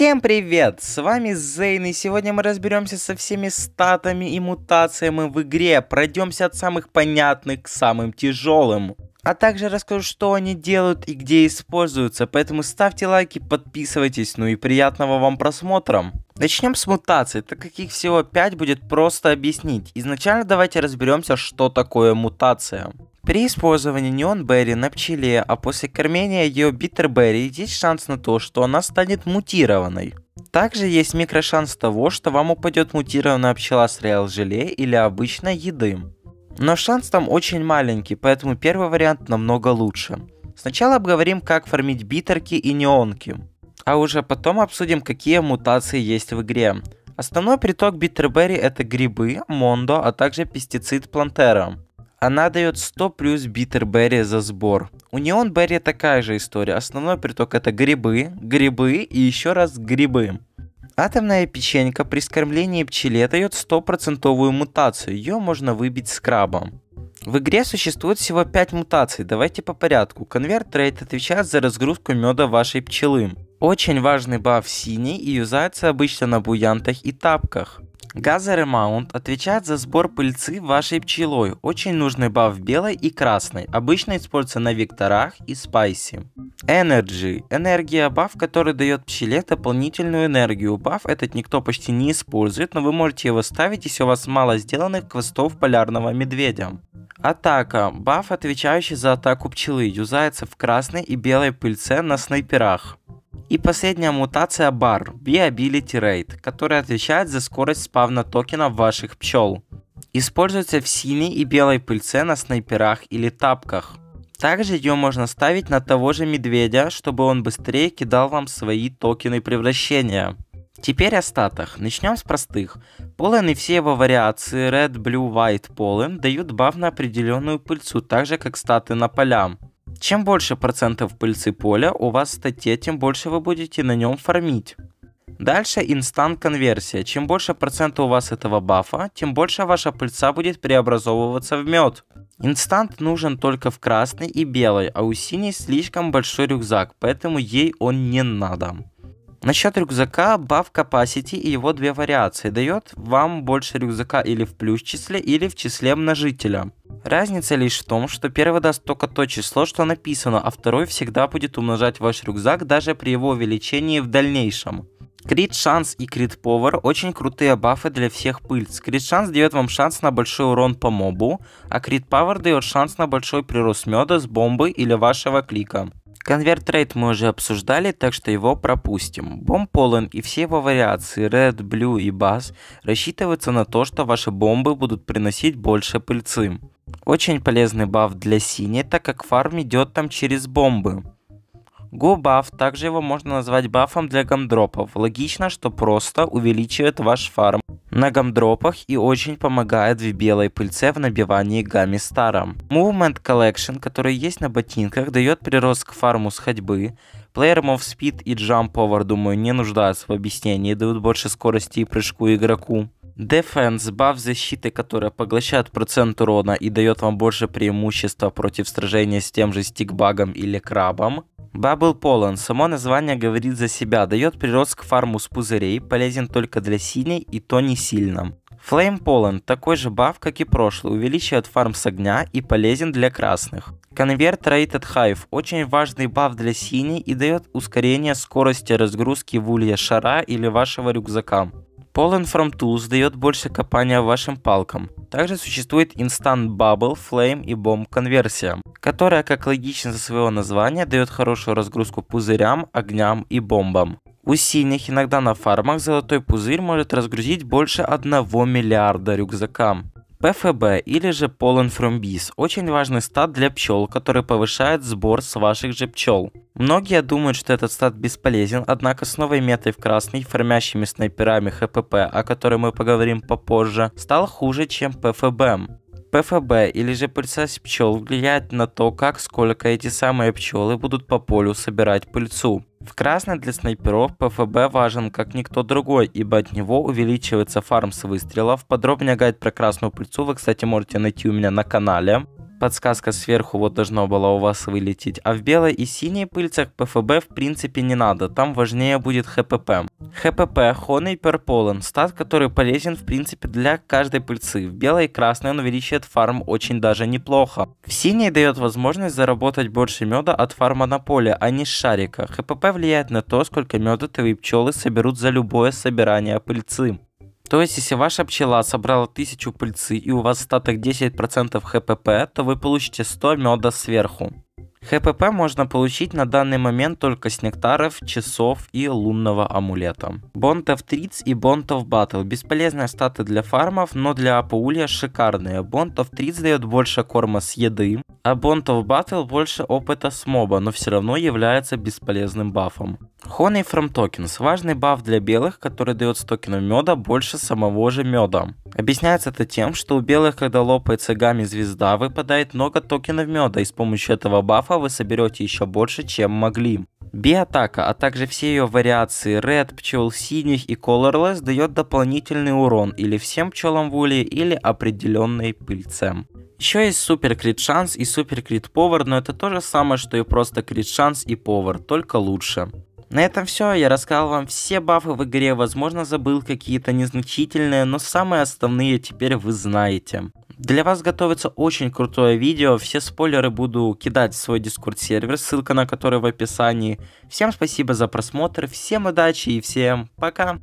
Всем привет! С вами Зейн, и сегодня мы разберемся со всеми статами и мутациями в игре, пройдемся от самых понятных к самым тяжелым. А также расскажу, что они делают и где используются, поэтому ставьте лайки, подписывайтесь, ну и приятного вам просмотра. Начнем с мутаций, так как их всего 5 будет просто объяснить. Изначально давайте разберемся, что такое мутация. При использовании неон-берри на пчеле, а после кормления ее биттер-берри, есть шанс на то, что она станет мутированной. Также есть микрошанс того, что вам упадет мутированная пчела с реал-желе или обычной еды. Но шанс там очень маленький, поэтому первый вариант намного лучше. Сначала обговорим, как фармить битерки и неонки, а уже потом обсудим, какие мутации есть в игре. Основной приток битерберри это грибы, мондо, а также пестицид плантера. Она дает 100 плюс битерберри за сбор. У неон берри такая же история. Основной приток это грибы, грибы и еще раз грибы. Атомная печенька при скормлении пчеле дает 100% мутацию, ее можно выбить скрабом. В игре существует всего 5 мутаций, давайте по порядку. Конверт Рейд отвечает за разгрузку меда вашей пчелы. Очень важный баф синий и юзается обычно на буянтах и тапках. Газоремаунт отвечает за сбор пыльцы вашей пчелой. Очень нужный баф белой и красной. Обычно используется на векторах и спайсе. Energy. Энергия баф, который дает пчеле дополнительную энергию. Баф этот никто почти не использует, но вы можете его ставить, если у вас мало сделанных квестов полярного медведя. Атака. Баф, отвечающий за атаку пчелы, юзается в красной и белой пыльце на снайперах. И последняя мутация бар Viability Rate, которая отвечает за скорость спавна токенов ваших пчел. Используется в синей и белой пыльце на снайперах или тапках. Также ее можно ставить на того же медведя, чтобы он быстрее кидал вам свои токены превращения. Теперь о статах. Начнем с простых. Полен и все его вариации Red, Blue, White, Pollen дают баф на определенную пыльцу, так же как статы на полях. Чем больше процентов пыльцы поля у вас в статье, тем больше вы будете на нем фармить. Дальше инстант конверсия. Чем больше процента у вас этого бафа, тем больше ваша пыльца будет преобразовываться в мед. Инстант нужен только в красной и белой, а у синей слишком большой рюкзак, поэтому ей он не надо. Насчет рюкзака, баф Capacity и его две вариации дает вам больше рюкзака или в плюс числе, или в числе множителя. Разница лишь в том, что первый даст только то число, что написано, а второй всегда будет умножать ваш рюкзак даже при его увеличении в дальнейшем. Крит Шанс и Крит Повар очень крутые бафы для всех пыльц. Крит Шанс дает вам шанс на большой урон по мобу, а Крит Повар дает шанс на большой прирост меда с бомбы или вашего клика. Конверт рейд мы уже обсуждали, так что его пропустим. Бомб полон и все его вариации Red, Blue и Bass рассчитываются на то, что ваши бомбы будут приносить больше пыльцы. Очень полезный баф для синей, так как фарм идет там через бомбы. Go баф, также его можно назвать бафом для гамдропов. Логично, что просто увеличивает ваш фарм на гамдропах и очень помогает в белой пыльце в набивании гамми старом. Movement Collection, который есть на ботинках, дает прирост к фарму с ходьбы. Player Move Speed и Jump Over, думаю, не нуждаются в объяснении, дают больше скорости и прыжку игроку. Дефенс, баф защиты, которая поглощает процент урона и дает вам больше преимущества против сражения с тем же стикбагом или крабом. Бабл Полон, само название говорит за себя, дает прирост к фарму с пузырей, полезен только для синей и то не сильно. Flame Pollen такой же баф, как и прошлый, увеличивает фарм с огня и полезен для красных. Конверт Rated Hive очень важный баф для синей и дает ускорение скорости разгрузки в улья шара или вашего рюкзака. Pollen from Tools дает больше копания вашим палкам. Также существует Instant Bubble, Flame и Bomb конверсия, которая, как логично за своего названия, дает хорошую разгрузку пузырям, огням и бомбам. У синих иногда на фармах золотой пузырь может разгрузить больше 1 миллиарда рюкзака. ПФБ или же Pollen from Bees – очень важный стат для пчел, который повышает сбор с ваших же пчел. Многие думают, что этот стат бесполезен, однако с новой метой в красный, фармящими снайперами ХПП, о которой мы поговорим попозже, стал хуже, чем ПФБ. ПФБ или же пыльца пчел влияет на то, как сколько эти самые пчелы будут по полю собирать пыльцу. В красной для снайперов ПФБ важен как никто другой, ибо от него увеличивается фарм с выстрелов. Подробнее гайд про красную пыльцу вы, кстати, можете найти у меня на канале подсказка сверху вот должно было у вас вылететь, а в белой и синей пыльцах ПФБ в принципе не надо, там важнее будет ХПП. ХПП Honey Perpolen, стат, который полезен в принципе для каждой пыльцы. В белой и красной он увеличивает фарм очень даже неплохо. В синей дает возможность заработать больше меда от фарма на поле, а не с шарика. ХПП влияет на то, сколько меда твои пчелы соберут за любое собирание пыльцы. То есть, если ваша пчела собрала 1000 пыльцы и у вас остаток 10% ХПП, то вы получите 100 меда сверху. ХПП можно получить на данный момент только с нектаров, часов и лунного амулета. Бонтов Триц и Бонтов Батл. Бесполезные статы для фармов, но для Апауля шикарные. Бонтов Триц дает больше корма с еды, а Бонтов Батл больше опыта с моба, но все равно является бесполезным бафом. Хон и from Tokens – важный баф для белых, который дает с токенов меда больше самого же меда. Объясняется это тем, что у белых, когда лопается гамми звезда, выпадает много токенов меда, и с помощью этого бафа вы соберете еще больше, чем могли. Би-атака, а также все ее вариации Red, пчел синих и Colorless дает дополнительный урон или всем пчелам в уле, или определенной пыльце. Еще есть супер крит шанс и супер крит повар, но это то же самое, что и просто крит шанс и повар, только лучше. На этом все, я рассказал вам все бафы в игре, возможно забыл какие-то незначительные, но самые основные теперь вы знаете. Для вас готовится очень крутое видео, все спойлеры буду кидать в свой дискорд сервер, ссылка на который в описании. Всем спасибо за просмотр, всем удачи и всем пока!